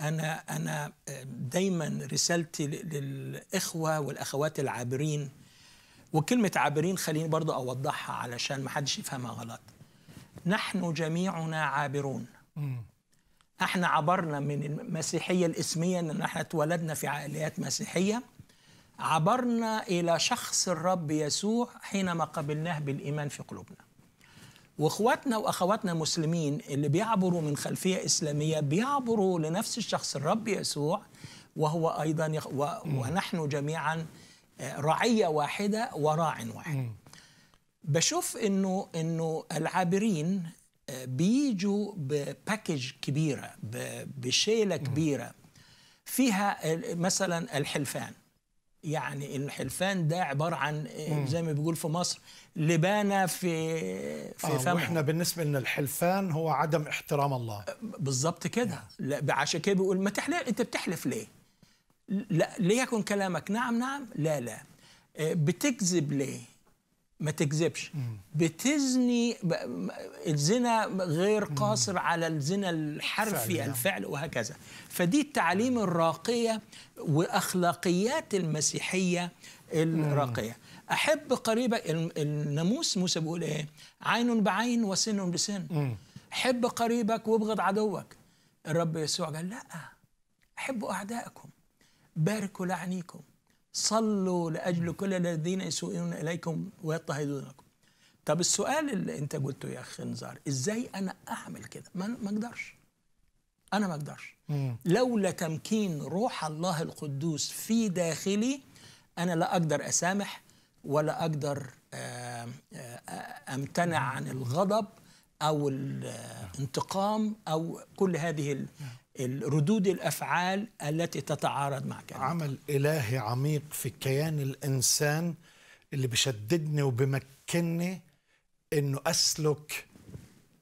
أنا أنا آه، دايما رسالتي للإخوة والأخوات العابرين وكلمة عابرين خليني برضه أوضحها علشان ما حدش يفهمها غلط نحن جميعنا عابرون احنا عبرنا من المسيحية الاسمية ان احنا اتولدنا في عائلات مسيحية عبرنا الى شخص الرب يسوع حينما قبلناه بالايمان في قلوبنا واخواتنا واخواتنا المسلمين اللي بيعبروا من خلفيه اسلاميه بيعبروا لنفس الشخص الرب يسوع وهو ايضا يخ... و... ونحن جميعا آه، رعيه واحده وراع واحد. بشوف انه انه العابرين آه، بيجوا بباكج كبيره بشيله كبيره فيها مثلا الحلفان يعني الحلفان ده عباره عن آه، زي ما بيقول في مصر لبانه في في آه فمه واحنا بالنسبه لنا الحلفان هو عدم احترام الله آه، بالظبط كده لا عشان كده بيقول ما تحلف انت بتحلف ليه؟ لا ليكن كلامك نعم نعم لا لا آه، بتكذب ليه؟ ما تكذبش بتزني الزنا غير قاصر على الزنا الحرفي نعم. الفعل وهكذا فدي التعليم الراقية وأخلاقيات المسيحية الراقية أحب قريبك الناموس موسى بيقول إيه عين بعين وسن بسن حب قريبك وابغض عدوك الرب يسوع قال لا أحبوا أعدائكم باركوا لعنيكم صلوا لأجل كل الذين يسوءون إليكم ويضطهدونكم طب السؤال اللي أنت قلته يا أخي نزار إزاي أنا أعمل كده ما أقدرش أنا ما أقدرش لولا تمكين روح الله القدوس في داخلي أنا لا أقدر أسامح ولا أقدر آه، آه، أمتنع عن الغضب أو الانتقام آه، أو كل هذه نعم. ردود الأفعال التي تتعارض مع كلمة عمل إلهي عميق في كيان الإنسان اللي بشددني وبمكنني أنه أسلك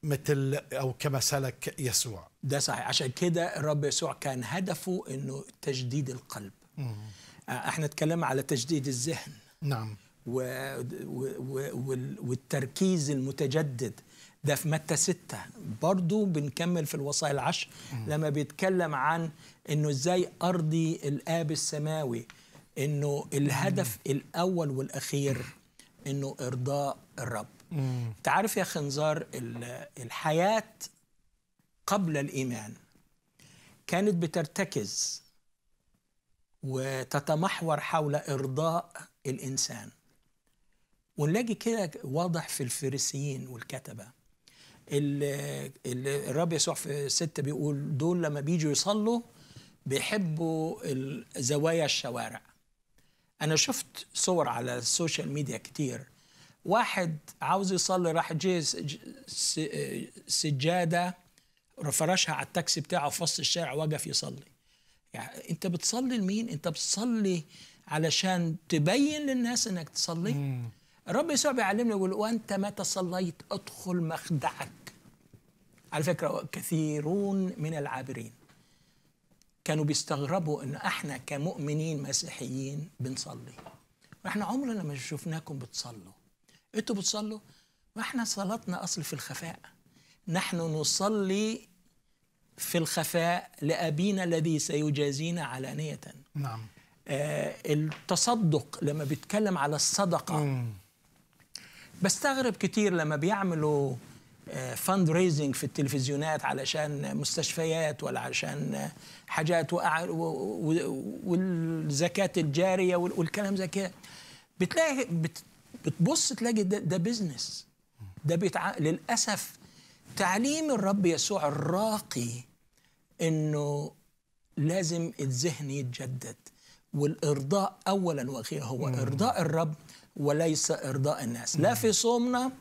مثل أو كما سلك يسوع ده صحيح عشان كده الرب يسوع كان هدفه أنه تجديد القلب مم. آه، احنا اتكلمنا على تجديد الذهن نعم والتركيز المتجدد ده في متى ستة برضو بنكمل في الوصايا العشر لما بيتكلم عن انه ازاي ارضي الاب السماوي انه الهدف الاول والاخير انه ارضاء الرب انت عارف يا خنزار الحياه قبل الايمان كانت بترتكز وتتمحور حول ارضاء الانسان ونلاقي كده واضح في الفريسيين والكتبه الرب يسوع في ستة بيقول دول لما بيجوا يصلوا بيحبوا زوايا الشوارع أنا شفت صور على السوشيال ميديا كتير واحد عاوز يصلي راح جه سجادة فرشها على التاكسي بتاعه في وسط الشارع وقف يصلي يعني أنت بتصلي لمين؟ أنت بتصلي علشان تبين للناس إنك تصلي الرب يسوع بيعلمنا يقول وانت متى صليت ادخل مخدعك على فكره كثيرون من العابرين كانوا بيستغربوا ان احنا كمؤمنين مسيحيين بنصلي واحنا عمرنا ما شفناكم بتصلوا انتوا بتصلوا واحنا صلاتنا اصل في الخفاء نحن نصلي في الخفاء لابينا الذي سيجازينا علانيه نعم آه التصدق لما بيتكلم على الصدقه مم. بستغرب كتير لما بيعملوا فند آه، ريزنج في التلفزيونات علشان مستشفيات ولا علشان آه، حاجات والزكاة الجارية والكلام زي كده بتلاقي بتبص تلاقي ده, ده بيزنس ده بتع... للأسف تعليم الرب يسوع الراقي انه لازم الذهن يتجدد والارضاء اولا واخيرا هو ارضاء الرب وليس إرضاء الناس لا نعم. في صومنا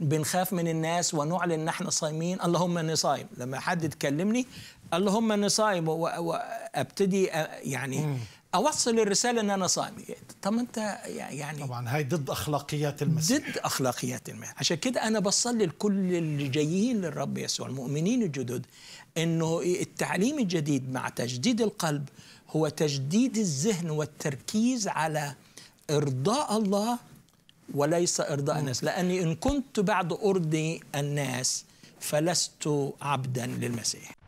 بنخاف من الناس ونعلن ان احنا صايمين اللهم اني صايم لما حد يكلمني اللهم اني صايم وابتدي يعني اوصل الرساله ان انا صايم طب انت يعني طبعا هاي ضد اخلاقيات المسيح ضد اخلاقيات المسيح عشان كده انا بصلي لكل اللي جايين للرب يسوع المؤمنين الجدد انه التعليم الجديد مع تجديد القلب هو تجديد الذهن والتركيز على إرضاء الله وليس إرضاء الناس لأني إن كنت بعد أرضي الناس فلست عبدا للمسيح